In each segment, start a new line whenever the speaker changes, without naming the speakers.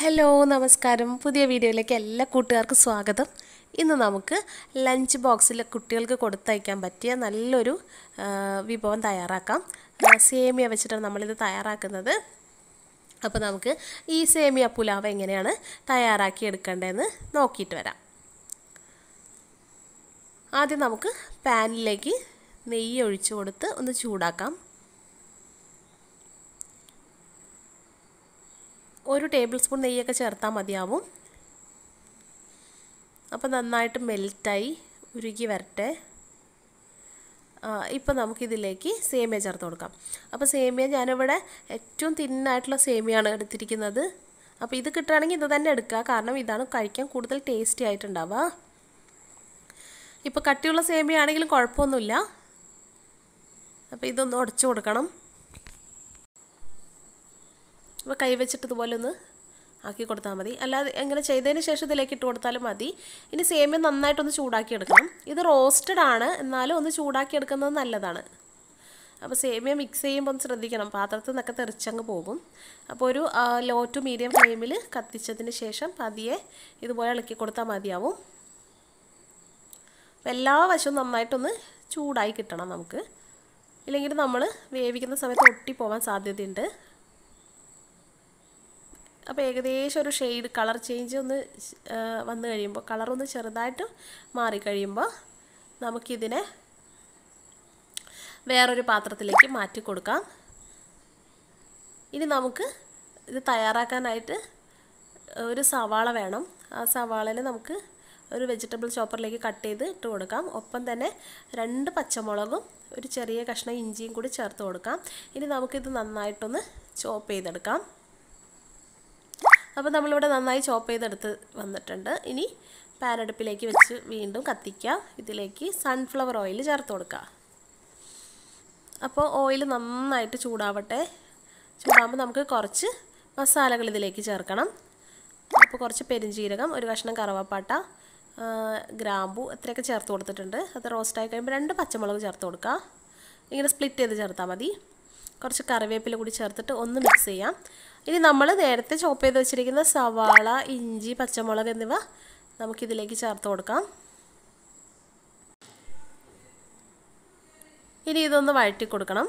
hello നമസ്കാരം പുതിയ വീഡിയോയിലേക്ക് എല്ലാ കൂട്ടുകാർക്കും സ്വാഗതം ഇന്ന് നമുക്ക് ലഞ്ച് ബോക്സിൽ കുട്ടികൾക്ക് കൊടുത്തയക്കാൻ പറ്റിയ നല്ലൊരു വിഭവം തയ്യാറാക്കാം സേമിയ വെച്ചിട്ടാണ് നമ്മളിത് തയ്യാറാക്കുന്നത് അപ്പോൾ നമുക്ക് ഈ സേമിയ പുലാവ് എങ്ങനെയാണ് തയ്യാറാക്കി എടുക്കേണ്ടതെന്ന് നോക്കിയിട്ട് വരാം ആദ്യം നമുക്ക് പാനിലേക്ക് നെയ്യ് ഒഴിച്ചു കൊടുത്ത് ഒന്ന് ചൂടാക്കാം ഒരു ടേബിൾ സ്പൂൺ നെയ്യൊക്കെ ചേർത്താൽ മതിയാവും അപ്പോൾ നന്നായിട്ട് മെൽറ്റായി ഉരുകി വരട്ടെ ഇപ്പം നമുക്കിതിലേക്ക് സേമിയ ചേർത്ത് കൊടുക്കാം അപ്പോൾ സേമിയ ഞാനിവിടെ ഏറ്റവും തിന്നായിട്ടുള്ള സേമിയാണ് എടുത്തിരിക്കുന്നത് അപ്പോൾ ഇത് കിട്ടുകയാണെങ്കിൽ ഇത് തന്നെ എടുക്കുക കാരണം ഇതാണ് കഴിക്കാൻ കൂടുതൽ ടേസ്റ്റി ആയിട്ടുണ്ടാവുക ഇപ്പോൾ കട്ടിയുള്ള സേമിയ ആണെങ്കിലും കുഴപ്പമൊന്നുമില്ല അപ്പോൾ ഇതൊന്ന് ഉടച്ചു കൊടുക്കണം അപ്പോൾ കൈവച്ചിട്ട് ഇതുപോലെ ഒന്ന് ആക്കി കൊടുത്താൽ മതി അല്ലാതെ എങ്ങനെ ചെയ്തതിന് ശേഷം ഇതിലേക്ക് ഇട്ട് കൊടുത്താലും മതി ഇനി സേമിയ നന്നായിട്ടൊന്ന് ചൂടാക്കി എടുക്കണം ഇത് റോസ്റ്റഡ് ആണ് എന്നാലും ഒന്ന് ചൂടാക്കി എടുക്കുന്നത് നല്ലതാണ് അപ്പോൾ സേമിയ മിക്സ് ചെയ്യുമ്പോൾ ഒന്ന് ശ്രദ്ധിക്കണം പാത്രത്തിൽ നിന്നൊക്കെ തെറിച്ചങ്ങ് പോകും അപ്പോൾ ഒരു ലോ ടു മീഡിയം ഫ്ലെയിമിൽ കത്തിച്ചതിന് ശേഷം പതിയെ ഇതുപോലെ ഇളക്കി കൊടുത്താൽ മതിയാവും അപ്പോൾ എല്ലാ വശവും നന്നായിട്ടൊന്ന് ചൂടായി കിട്ടണം നമുക്ക് ഇല്ലെങ്കിൽ നമ്മൾ വേവിക്കുന്ന സമയത്ത് ഒട്ടി സാധ്യതയുണ്ട് അപ്പോൾ ഏകദേശം ഒരു ഷെയ്ഡ് കളർ ചേഞ്ച് ഒന്ന് വന്നു കഴിയുമ്പോൾ കളറൊന്ന് ചെറുതായിട്ട് മാറിക്കഴിയുമ്പോൾ നമുക്കിതിനെ വേറൊരു പാത്രത്തിലേക്ക് മാറ്റി കൊടുക്കാം ഇനി നമുക്ക് ഇത് തയ്യാറാക്കാനായിട്ട് ഒരു സവാള വേണം ആ സവാളനെ നമുക്ക് ഒരു വെജിറ്റബിൾ ചോപ്പറിലേക്ക് കട്ട് ചെയ്ത് ഇട്ട് കൊടുക്കാം ഒപ്പം തന്നെ രണ്ട് പച്ചമുളകും ഒരു ചെറിയ കഷ്ണം ഇഞ്ചിയും കൂടി ചേർത്ത് കൊടുക്കാം ഇനി നമുക്കിത് നന്നായിട്ടൊന്ന് ചോപ്പ് ചെയ്തെടുക്കാം അപ്പോൾ നമ്മളിവിടെ നന്നായി ചോപ്പ് ചെയ്തെടുത്ത് വന്നിട്ടുണ്ട് ഇനി പാൻ അടുപ്പിലേക്ക് വെച്ച് വീണ്ടും കത്തിക്കുക ഇതിലേക്ക് സൺഫ്ലവർ ഓയിൽ ചേർത്ത് കൊടുക്കുക അപ്പോൾ ഓയിൽ നന്നായിട്ട് ചൂടാവട്ടെ ചൂടാകുമ്പോൾ നമുക്ക് കുറച്ച് മസാലകൾ ഇതിലേക്ക് ചേർക്കണം അപ്പോൾ കുറച്ച് പെരിഞ്ജീരകം ഒരു കഷ്ണം കറവപ്പാട്ട ഗ്രാമ്പു ഇത്രയൊക്കെ ചേർത്ത് കൊടുത്തിട്ടുണ്ട് അത് റോസ്റ്റായി കഴിയുമ്പോൾ രണ്ട് പച്ചമുളക് ചേർത്ത് കൊടുക്കുക ഇങ്ങനെ സ്പ്ലിറ്റ് ചെയ്ത് ചേർത്താൽ മതി കുറച്ച് കറിവേപ്പില കൂടി ചേർത്തിട്ട് ഒന്ന് മിക്സ് ചെയ്യാം ഇനി നമ്മൾ നേരത്തെ ചോപ്പ് ചെയ്ത് വെച്ചിരിക്കുന്ന സവാള ഇഞ്ചി പച്ചമുളക് എന്നിവ നമുക്കിതിലേക്ക് ചേർത്ത് കൊടുക്കാം ഇനി ഇതൊന്ന് വഴറ്റി കൊടുക്കണം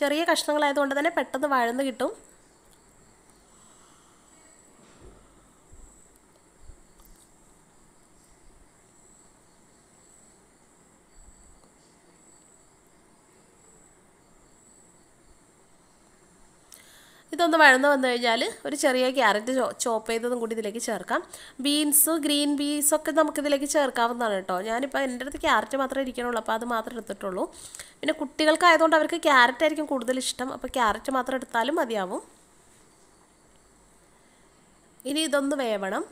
ചെറിയ കഷ്ണങ്ങളായതുകൊണ്ട് തന്നെ പെട്ടെന്ന് വഴന്ന് കിട്ടും ഇതൊന്ന് വഴന്ന് വന്നു കഴിഞ്ഞാൽ ഒരു ചെറിയ ക്യാരറ്റ് ചോപ്പ് ചെയ്തതും കൂടി ഇതിലേക്ക് ചേർക്കാം ബീൻസ് ഗ്രീൻ ബീൻസൊക്കെ നമുക്കിതിലേക്ക് ചേർക്കാവുന്നതാണ് കേട്ടോ ഞാനിപ്പോൾ എൻ്റെ അടുത്ത് ക്യാരറ്റ് മാത്രമേ ഇരിക്കണുള്ളൂ അപ്പോൾ അത് മാത്രം എടുത്തിട്ടുള്ളൂ പിന്നെ കുട്ടികൾക്കായതുകൊണ്ട് അവർക്ക് ക്യാരറ്റ് ആയിരിക്കും കൂടുതൽ ഇഷ്ടം അപ്പോൾ ക്യാരറ്റ് മാത്രം എടുത്താലും മതിയാവും ഇനി ഇതൊന്ന് വേവണം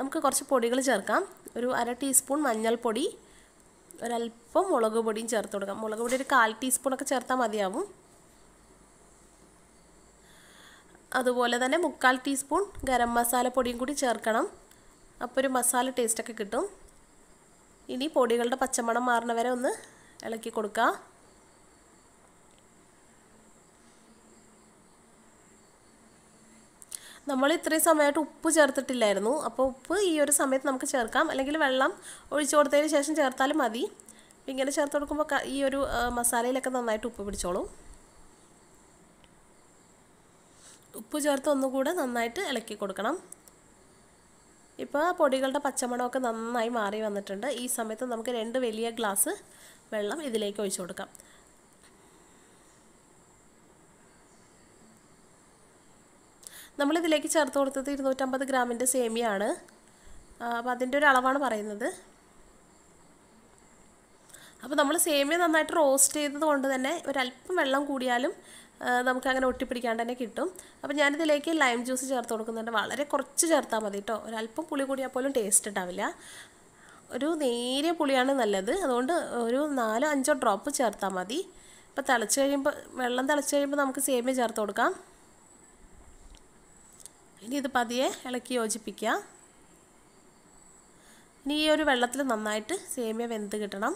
നമുക്ക് കുറച്ച് പൊടികൾ ചേർക്കാം ഒരു അര ടീസ്പൂൺ മഞ്ഞൾപ്പൊടി ഒരല്പം മുളക് പൊടിയും ചേർത്ത് കൊടുക്കാം മുളക് പൊടി ഒരു കാൽ ടീസ്പൂണൊക്കെ ചേർത്താൽ മതിയാവും അതുപോലെ തന്നെ മുക്കാൽ ടീസ്പൂൺ ഗരം മസാല പൊടിയും കൂടി ചേർക്കണം അപ്പോൾ ഒരു മസാല ടേസ്റ്റൊക്കെ കിട്ടും ഇനി പൊടികളുടെ പച്ചമണം മാറണവരെ വരെ ഒന്ന് ഇളക്കി കൊടുക്കുക നമ്മൾ ഇത്രയും സമയമായിട്ട് ഉപ്പ് ചേർത്തിട്ടില്ലായിരുന്നു അപ്പോൾ ഉപ്പ് ഈ ഒരു സമയത്ത് നമുക്ക് ചേർക്കാം അല്ലെങ്കിൽ വെള്ളം ഒഴിച്ചു കൊടുത്തതിന് ശേഷം ചേർത്താലും മതി ഇങ്ങനെ ചേർത്ത് കൊടുക്കുമ്പോൾ ഈ ഒരു മസാലയിലൊക്കെ നന്നായിട്ട് ഉപ്പ് പിടിച്ചോളും ഉപ്പ് ചേർത്ത് ഒന്നുകൂടെ നന്നായിട്ട് ഇളക്കി കൊടുക്കണം ഇപ്പോൾ പൊടികളുടെ പച്ചമണമൊക്കെ നന്നായി മാറി വന്നിട്ടുണ്ട് ഈ സമയത്ത് നമുക്ക് രണ്ട് വലിയ ഗ്ലാസ് വെള്ളം ഇതിലേക്ക് ഒഴിച്ചു കൊടുക്കാം നമ്മളിതിലേക്ക് ചേർത്ത് കൊടുത്തത് ഇരുന്നൂറ്റമ്പത് ഗ്രാമിൻ്റെ സേമിയാണ് അപ്പോൾ അതിൻ്റെ ഒരു അളവാണ് പറയുന്നത് അപ്പോൾ നമ്മൾ സേമിയ നന്നായിട്ട് റോസ്റ്റ് ചെയ്തത് കൊണ്ട് തന്നെ ഒരല്പം വെള്ളം കൂടിയാലും നമുക്ക് അങ്ങനെ ഒട്ടിപ്പിടിക്കാണ്ട് തന്നെ കിട്ടും അപ്പോൾ ഞാനിതിലേക്ക് ലൈം ജ്യൂസ് ചേർത്ത് കൊടുക്കുന്നുണ്ട് വളരെ കുറച്ച് ചേർത്താൽ മതി കേട്ടോ ഒരല്പം പുളി കൂടിയാൽ പോലും ടേസ്റ്റ് ഉണ്ടാവില്ല ഒരു നേരിയ പുളിയാണ് നല്ലത് അതുകൊണ്ട് ഒരു നാലോ അഞ്ചോ ഡ്രോപ്പ് ചേർത്താൽ മതി ഇപ്പോൾ തിളച്ച് കഴിയുമ്പോൾ വെള്ളം തിളച്ച് കഴിയുമ്പോൾ നമുക്ക് സേമിയ ചേർത്ത് കൊടുക്കാം ഇനി ഇത് പതിയെ ഇളക്കി യോജിപ്പിക്കുക ഇനി ഈ ഒരു വെള്ളത്തിൽ നന്നായിട്ട് സേമിയ വെന്ത് കിട്ടണം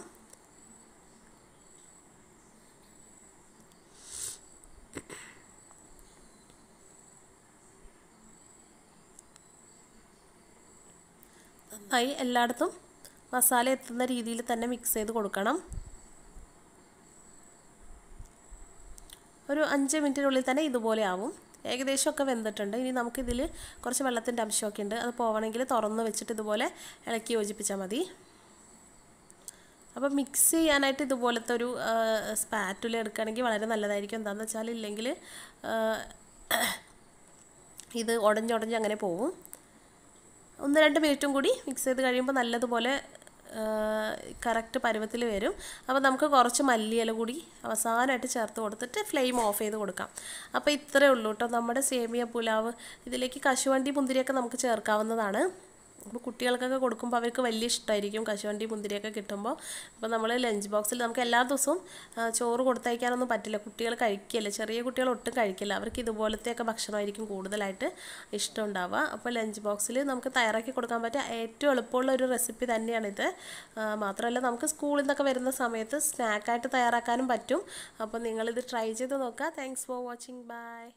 നന്നായി എല്ലായിടത്തും മസാല എത്തുന്ന രീതിയിൽ തന്നെ മിക്സ് ചെയ്ത് കൊടുക്കണം ഒരു അഞ്ച് മിനിറ്റിനുള്ളിൽ തന്നെ ഇതുപോലെ ആവും ഏകദേശമൊക്കെ വെന്തിട്ടുണ്ട് ഇനി നമുക്കിതിൽ കുറച്ച് വെള്ളത്തിൻ്റെ അംശമൊക്കെ ഉണ്ട് അത് പോകണമെങ്കിൽ തുറന്ന് വെച്ചിട്ട് ഇതുപോലെ ഇളക്കി യോജിപ്പിച്ചാൽ മതി അപ്പോൾ മിക്സ് ചെയ്യാനായിട്ട് ഇതുപോലത്തെ ഒരു സ്പാറ്റുല എടുക്കുകയാണെങ്കിൽ വളരെ നല്ലതായിരിക്കും എന്താണെന്ന് വെച്ചാൽ ഇല്ലെങ്കിൽ ഇത് ഉടഞ്ഞുടഞ്ഞ് അങ്ങനെ പോവും ഒന്ന് രണ്ട് മിനിറ്റും കൂടി മിക്സ് ചെയ്ത് കഴിയുമ്പോൾ നല്ലതുപോലെ കറക്റ്റ് പരുവത്തിൽ വരും അപ്പോൾ നമുക്ക് കുറച്ച് മല്ലിയില കൂടി അവസാനമായിട്ട് ചേർത്ത് കൊടുത്തിട്ട് ഫ്ലെയിം ഓഫ് ചെയ്ത് കൊടുക്കാം അപ്പോൾ ഇത്രയേ ഉള്ളൂ കേട്ടോ നമ്മുടെ സേമിയ പുലാവ് ഇതിലേക്ക് കശുവണ്ടി മുന്തിരിയൊക്കെ നമുക്ക് ചേർക്കാവുന്നതാണ് അപ്പോൾ കുട്ടികൾക്കൊക്കെ കൊടുക്കുമ്പോൾ അവർക്ക് വലിയ ഇഷ്ടമായിരിക്കും കശുവണ്ടി മുന്തിരിയൊക്കെ കിട്ടുമ്പോൾ അപ്പോൾ നമ്മൾ ലഞ്ച് ബോക്സിൽ നമുക്ക് എല്ലാ ദിവസവും ചോറ് കൊടുത്തയക്കാനൊന്നും പറ്റില്ല കുട്ടികൾ കഴിക്കില്ല ചെറിയ കുട്ടികൾ ഒട്ടും കഴിക്കില്ല അവർക്ക് ഇതുപോലത്തെയൊക്കെ ഭക്ഷണമായിരിക്കും കൂടുതലായിട്ട് ഇഷ്ടമുണ്ടാവുക അപ്പോൾ ലഞ്ച് ബോക്സിൽ നമുക്ക് തയ്യാറാക്കി കൊടുക്കാൻ പറ്റിയ ഏറ്റവും എളുപ്പമുള്ള ഒരു റെസിപ്പി തന്നെയാണിത് മാത്രമല്ല നമുക്ക് സ്കൂളിൽ നിന്നൊക്കെ വരുന്ന സമയത്ത് സ്നാക്കായിട്ട് തയ്യാറാക്കാനും പറ്റും അപ്പോൾ നിങ്ങളിത് ട്രൈ ചെയ്ത് നോക്കുക താങ്ക്സ് ഫോർ വാച്ചിങ് ബൈ